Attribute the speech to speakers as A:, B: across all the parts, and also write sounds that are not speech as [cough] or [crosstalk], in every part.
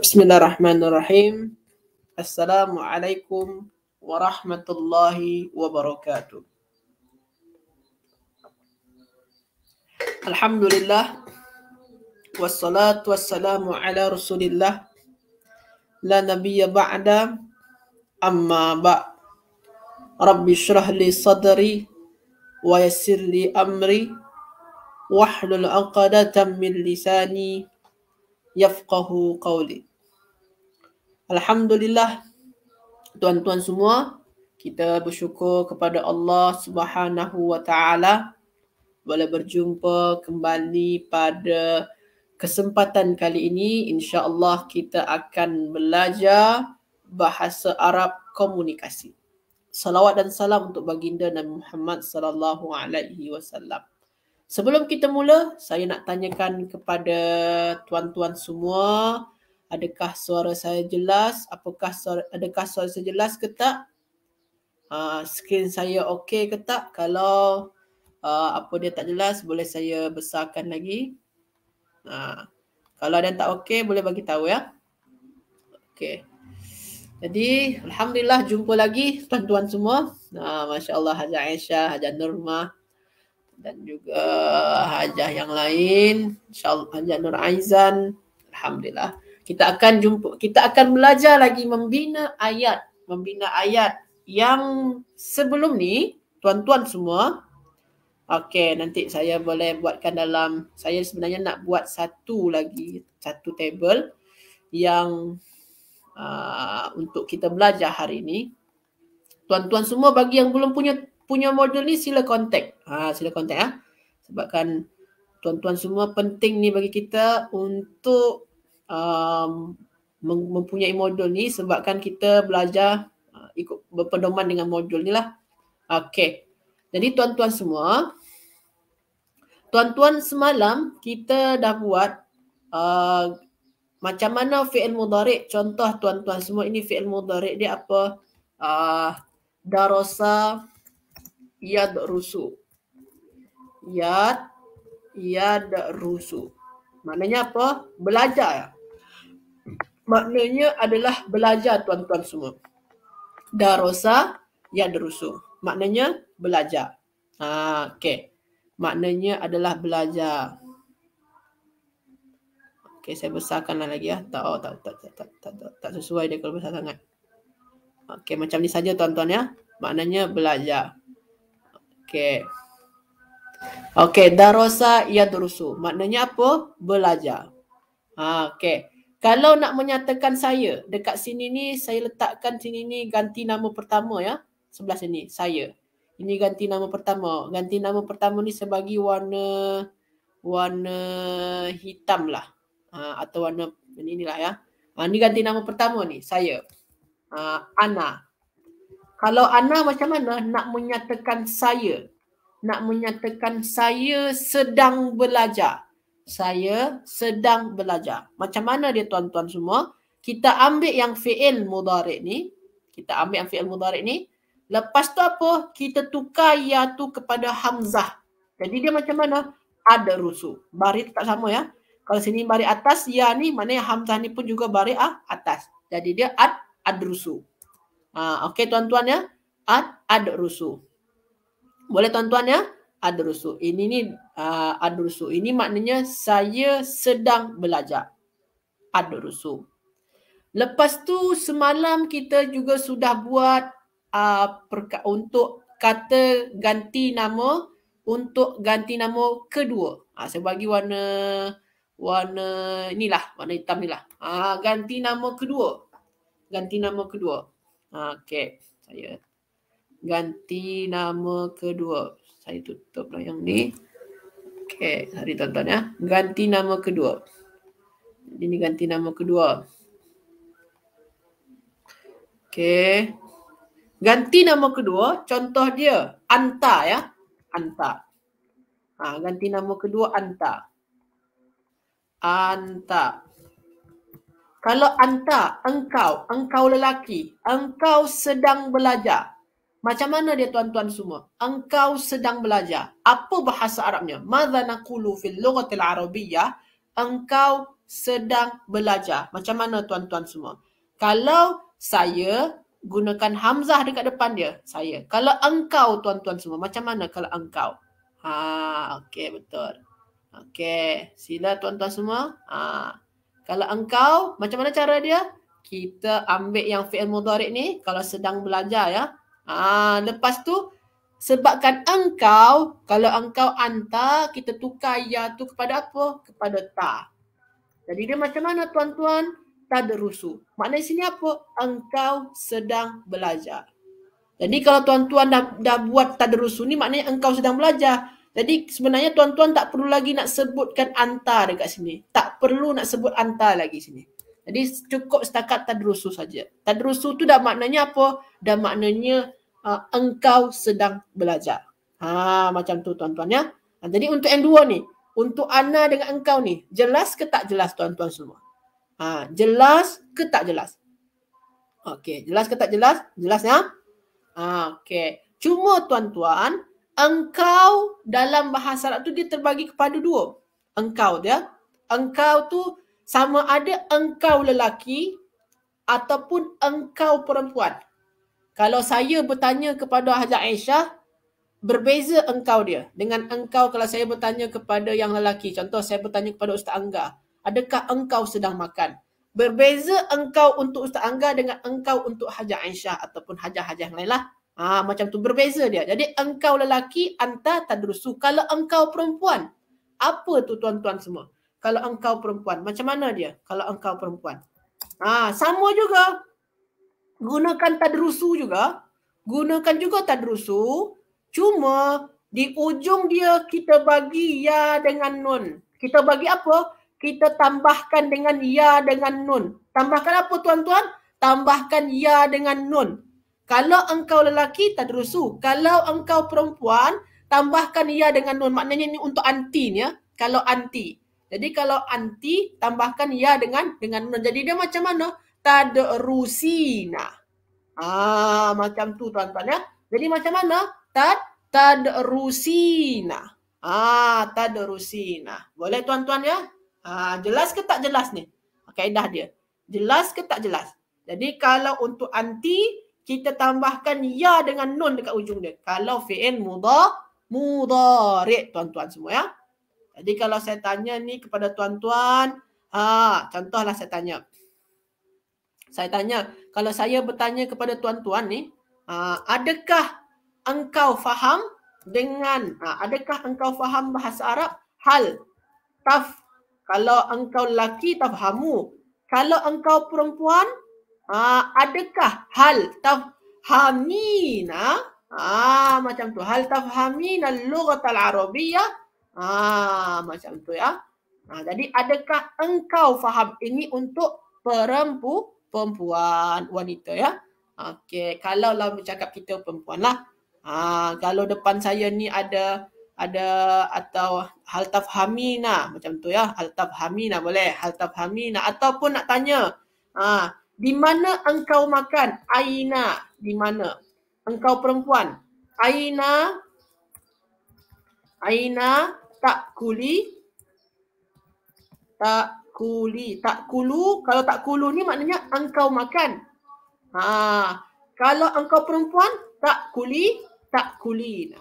A: بسم الله الرحمن الرحيم السلام عليكم ورحمة الله وبركاته الحمد لله والصلاة والسلام على رسول الله لا نبي بعد أما بعد رب اشرح لي صدري ويسر لي أمري واحلل عقدة من لساني yafqahu qawli. Alhamdulillah, tuan-tuan semua, kita bersyukur kepada Allah Subhanahu Wa Taala boleh berjumpa kembali pada kesempatan kali ini. insya Allah kita akan belajar bahasa Arab komunikasi. Salawat dan salam untuk baginda Nabi Muhammad sallallahu alaihi wasallam. Sebelum kita mula, saya nak tanyakan kepada tuan-tuan semua, adakah suara saya jelas? Apakah suara, adakah suara saya jelas ke tak? Uh, screen saya okey ke tak? Kalau uh, apa dia tak jelas, boleh saya besarkan lagi. Uh, kalau ada yang tak okey, boleh bagi tahu ya. Okey. Jadi, Alhamdulillah jumpa lagi tuan-tuan semua. Nah, Masya Allah, Haji Aisyah, Haji Nurmah dan juga uh, hajah yang lain insyaallah hajah Nur Aizan alhamdulillah kita akan jumpa kita akan belajar lagi membina ayat membina ayat yang sebelum ni tuan-tuan semua okey nanti saya boleh buatkan dalam saya sebenarnya nak buat satu lagi satu table yang uh, untuk kita belajar hari ini tuan-tuan semua bagi yang belum punya punya modul ni sila contact. Ha, sila contact Ha. Sebabkan tuan-tuan semua penting ni bagi kita untuk um, mempunyai modul ni sebabkan kita belajar uh, ikut berpedoman dengan modul ni lah. Okay. Jadi tuan-tuan semua, tuan-tuan semalam kita dah buat uh, macam mana fi'il mudarik. Contoh tuan-tuan semua ini fi'il mudarik dia apa? Uh, Darosa yad rusu. Yad yad rusu. Maknanya apa? Belajar. Maknanya adalah belajar tuan-tuan semua. Darosa yad rusu. Maknanya belajar. Ha, okay. Maknanya adalah belajar. Okay, saya besarkanlah lagi ya. Tak, oh, tak, tak, tak, tak, tak, tak, tak sesuai dia kalau besar sangat. Okay, macam ni saja tuan-tuan ya. Maknanya belajar. Okey. Okey, darasa ya durusu. Maknanya apa? Belajar. Ha, okey. Kalau nak menyatakan saya dekat sini ni, saya letakkan sini ni ganti nama pertama ya. Sebelah sini, saya. Ini ganti nama pertama. Ganti nama pertama ni sebagai warna warna hitam lah. Ha, atau warna ini inilah ya. Ha, ni ganti nama pertama ni, saya. Ha, Ana. Kalau Ana macam mana nak menyatakan saya? Nak menyatakan saya sedang belajar. Saya sedang belajar. Macam mana dia tuan-tuan semua? Kita ambil yang fi'il mudarik ni. Kita ambil yang fi'il mudarik ni. Lepas tu apa? Kita tukar ya tu kepada Hamzah. Jadi dia macam mana? Ada rusuh. Bari tak sama ya. Kalau sini bari atas, ya ni. Maknanya Hamzah ni pun juga bari ah, atas. Jadi dia ad, ad rusuh. Ha, Okey tuan-tuan ya. Ad, ad rusu. Boleh tuan-tuan ya? Ad rusu. Ini ni uh, ad rusu. Ini maknanya saya sedang belajar. Ad rusu. Lepas tu semalam kita juga sudah buat uh, untuk kata ganti nama untuk ganti nama kedua. Ha, saya bagi warna warna inilah, warna hitam inilah. Ha, ganti nama kedua. Ganti nama kedua. Okey, saya ganti nama kedua. Saya tutup tutuplah yang ni. Okey, hari tonton ya. Ganti nama kedua. Ini ganti nama kedua. Okey. Ganti nama kedua, contoh dia Anta ya. Anta. Ha, ganti nama kedua Anta. Anta. Anta. Kalau anta, engkau, engkau lelaki, engkau sedang belajar. Macam mana dia tuan-tuan semua? Engkau sedang belajar. Apa bahasa Arabnya? Mada naqulu fil lughatil arabiyyah? Engkau sedang belajar. Macam mana tuan-tuan semua? Kalau saya gunakan hamzah dekat depan dia, saya. Kalau engkau tuan-tuan semua, macam mana kalau engkau? Ha, okey betul. Okey, sila tuan-tuan semua. Ha. Kalau engkau, macam mana cara dia? Kita ambil yang fi'il mudarik ni kalau sedang belajar ya. Ha, lepas tu, sebabkan engkau, kalau engkau anta, kita tukar ya tu kepada apa? Kepada ta. Jadi dia macam mana tuan-tuan? Tadrusu. Maknanya sini apa? Engkau sedang belajar. Jadi kalau tuan-tuan dah, dah buat tadrusu ni maknanya engkau sedang belajar. Jadi sebenarnya tuan-tuan tak perlu lagi nak sebutkan antar dekat sini. Tak perlu nak sebut antar lagi sini. Jadi cukup setakat tadrusu saja. Tadrusu tu dah maknanya apa? Dah maknanya uh, engkau sedang belajar. Ha macam tu tuan-tuan ya. Ha, jadi untuk yang dua ni, untuk ana dengan engkau ni, jelas ke tak jelas tuan-tuan semua? Ha jelas ke tak jelas? Okey, jelas ke tak jelas? Jelas ya? Ha okey. Cuma tuan-tuan, engkau dalam bahasa Arab tu dia terbagi kepada dua. Engkau dia. Ya. Engkau tu sama ada engkau lelaki ataupun engkau perempuan. Kalau saya bertanya kepada Hajar Aisyah, berbeza engkau dia dengan engkau kalau saya bertanya kepada yang lelaki. Contoh saya bertanya kepada Ustaz Angga, adakah engkau sedang makan? Berbeza engkau untuk Ustaz Angga dengan engkau untuk Hajar Aisyah ataupun Hajar-Hajar yang lain lah. Ha, macam tu berbeza dia. Jadi engkau lelaki anta tadrusu. Kalau engkau perempuan, apa tu tuan-tuan semua? Kalau engkau perempuan, macam mana dia? Kalau engkau perempuan. Ha, sama juga. Gunakan tadrusu juga. Gunakan juga tadrusu. Cuma di ujung dia kita bagi ya dengan nun. Kita bagi apa? Kita tambahkan dengan ya dengan nun. Tambahkan apa tuan-tuan? Tambahkan ya dengan nun. Kalau engkau lelaki, tadrusu. Kalau engkau perempuan, tambahkan ia dengan nun. Maknanya ini untuk anti ya. Kalau anti. Jadi kalau anti, tambahkan ia dengan dengan nun. Jadi dia macam mana? Tadrusina. Ah, ha, macam tu tuan-tuan ya. Jadi macam mana? Tad tadrusina. Ah, ha, tadrusina. Boleh tuan-tuan ya? Ah, jelas ke tak jelas ni? Kaedah dia. Jelas ke tak jelas? Jadi kalau untuk anti, kita tambahkan ya dengan nun dekat ujung dia. Kalau fi'il muda, mudarik tuan-tuan semua ya. Jadi kalau saya tanya ni kepada tuan-tuan, ha, contohlah saya tanya. Saya tanya, kalau saya bertanya kepada tuan-tuan ni, ha, adakah engkau faham dengan, ha, adakah engkau faham bahasa Arab? Hal, taf, kalau engkau laki tafhamu. Kalau engkau perempuan, Ah adakah hal tafhamina ah macam tu hal tafhamina al-lughah al-arabiyyah ah macam tu ya uh, jadi adakah engkau faham ini untuk perempu perempuan wanita ya okey kalau lah bercakap kita perempuan lah ah kalau depan saya ni ada ada atau hal tafhamina macam tu ya hal tafhamina boleh hal tafhamina ataupun nak tanya ah di mana engkau makan aina di mana engkau perempuan aina aina tak kuli tak kuli tak kulu kalau tak kulu ni maknanya engkau makan ha kalau engkau perempuan tak kuli tak kulina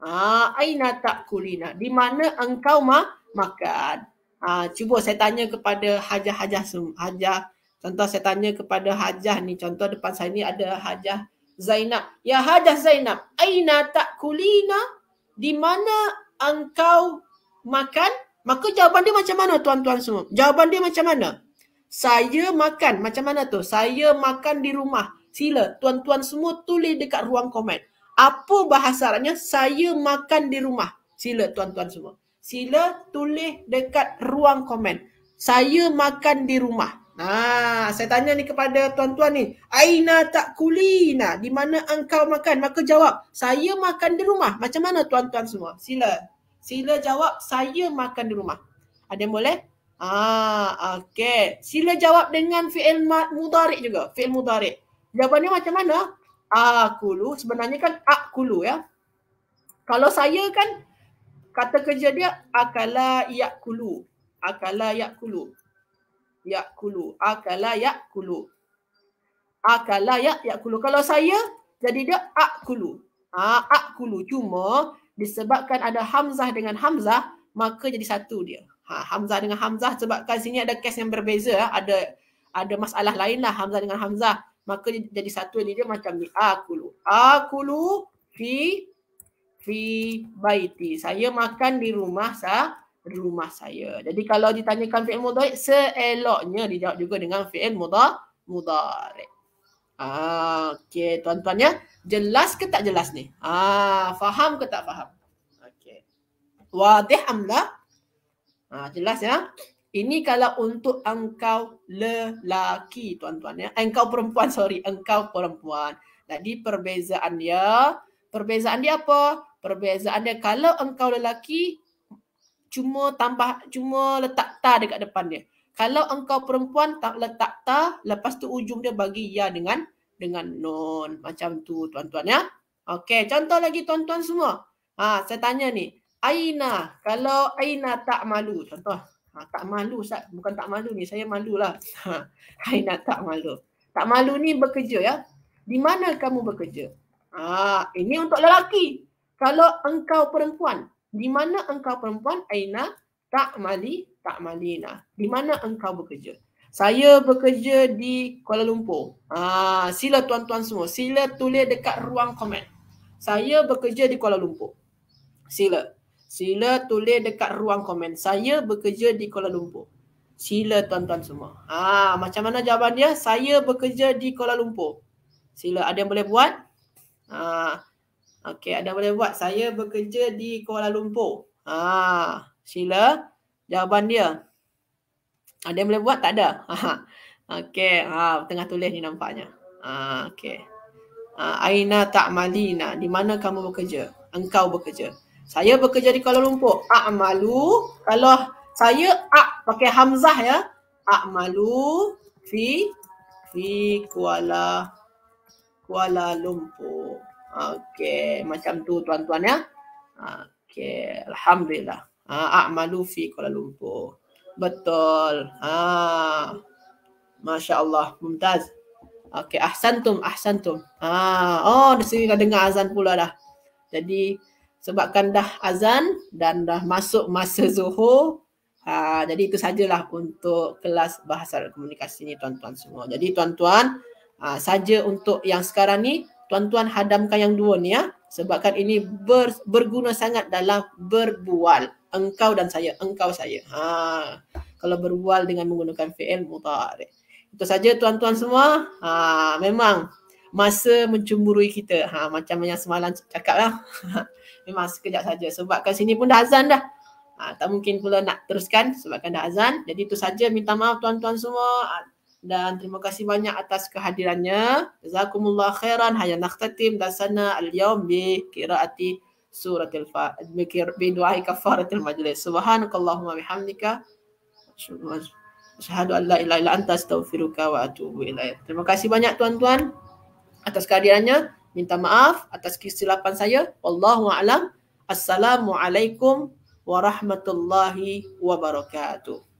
A: ha aina tak kulina di mana engkau ma makan ha cuba saya tanya kepada hajah-hajah hajah, hajah, hajah Contoh saya tanya kepada Hajah ni. Contoh depan saya ni ada Hajah Zainab. Ya Hajah Zainab, aina tak kulina? Di mana engkau makan? Maka jawapan dia macam mana tuan-tuan semua? Jawapan dia macam mana? Saya makan macam mana tu? Saya makan di rumah. Sila tuan-tuan semua tulis dekat ruang komen. Apa bahasa saya makan di rumah? Sila tuan-tuan semua. Sila tulis dekat ruang komen. Saya makan di rumah. Nah, saya tanya ni kepada tuan-tuan ni. Aina tak kulina. Di mana engkau makan? Maka jawab, saya makan di rumah. Macam mana tuan-tuan semua? Sila. Sila jawab, saya makan di rumah. Ada yang boleh? Ah, okey. Sila jawab dengan fi'il mudarik juga. Fi'il mudarik. Jawapannya macam mana? Akulu. Sebenarnya kan akulu ya. Kalau saya kan kata kerja dia akala yakulu. Akala yakulu yakulu akala yakulu akala ya yakulu kalau saya jadi dia akulu ha akulu cuma disebabkan ada hamzah dengan hamzah maka jadi satu dia ha hamzah dengan hamzah sebabkan sini ada kes yang berbeza ha. ada ada masalah lain lah hamzah dengan hamzah maka jadi satu jadi dia macam ni akulu akulu fi fi baiti saya makan di rumah sah rumah saya. Jadi kalau ditanyakan fi'il mudhari seeloknya dijawab juga dengan fi'il mudhari. Ah, okey tuan-tuan ya. Jelas ke tak jelas ni? Ah, faham ke tak faham? Okey. Wadih amla? Ah, jelas ya. Ini kalau untuk engkau lelaki tuan-tuan ya. Eh, engkau perempuan [laughs] sorry, engkau perempuan. Jadi perbezaan dia, perbezaan dia apa? Perbezaan dia kalau engkau lelaki cuma tambah cuma letak ta dekat depan dia kalau engkau perempuan tak letak ta lepas tu ujung dia bagi ya dengan dengan non macam tu tuan-tuan ya okey contoh lagi tuan-tuan semua ha saya tanya ni aina kalau aina tak malu contoh ha, tak malu sat. bukan tak malu ni saya malulah ha [laughs] aina tak malu tak malu ni bekerja ya di mana kamu bekerja ha ini untuk lelaki kalau engkau perempuan di mana engkau perempuan aina tak mali tak malina di mana engkau bekerja saya bekerja di Kuala Lumpur. Ha, sila tuan-tuan semua, sila tulis dekat ruang komen. Saya bekerja di Kuala Lumpur. Sila. Sila tulis dekat ruang komen. Saya bekerja di Kuala Lumpur. Sila tuan-tuan semua. Ha, macam mana jawapan dia? Saya bekerja di Kuala Lumpur. Sila. Ada yang boleh buat? Ha, Okey, ada boleh buat. Saya bekerja di Kuala Lumpur. Ha, sila jawapan dia. Ada boleh buat tak ada? [laughs] Ha. Okey, ha tengah tulis ni nampaknya. Ha, okey. Ha, Aina ta'malina, di mana kamu bekerja? Engkau bekerja. Saya bekerja di Kuala Lumpur. A'malu, kalau saya a pakai hamzah ya. A'malu fi fi Kuala Kuala Lumpur. Okey, macam tu tuan-tuan ya. Okey, alhamdulillah. Ah, a'malu fi Kuala Lumpur. Betul. Ah. Masya-Allah, mumtaz. Okey, ahsantum, ahsantum. Ah, oh, di sini dah dengar azan pula dah. Jadi sebabkan dah azan dan dah masuk masa [laughs] Zuhur, Ha, jadi itu sajalah untuk kelas bahasa komunikasi ni tuan-tuan semua. Jadi tuan-tuan, ha, saja untuk yang sekarang ni tuan-tuan hadamkan yang dua ni ya. Sebabkan ini ber, berguna sangat dalam berbual. Engkau dan saya, engkau saya. Ha. Kalau berbual dengan menggunakan fi'il mutarik. Itu saja tuan-tuan semua. Ha, memang masa mencumburui kita. Ha, macam yang semalam cakap lah. [laughs] memang sekejap saja. Sebab kat sini pun dah azan dah. Ha, tak mungkin pula nak teruskan sebabkan dah azan. Jadi itu saja minta maaf tuan-tuan semua. Ha, dan terima kasih banyak atas kehadirannya. Jazakumullah khairan hayya nakhtatim dasana al-yawm bi qiraati suratil fa bi du'ai kafaratil majlis. Subhanakallahumma bihamdika asyhadu an la ilaha illa anta astaghfiruka wa atubu ilaik. Terima kasih banyak tuan-tuan atas kehadirannya. Minta maaf atas kesilapan saya. Wallahu a'lam. Assalamualaikum warahmatullahi wabarakatuh.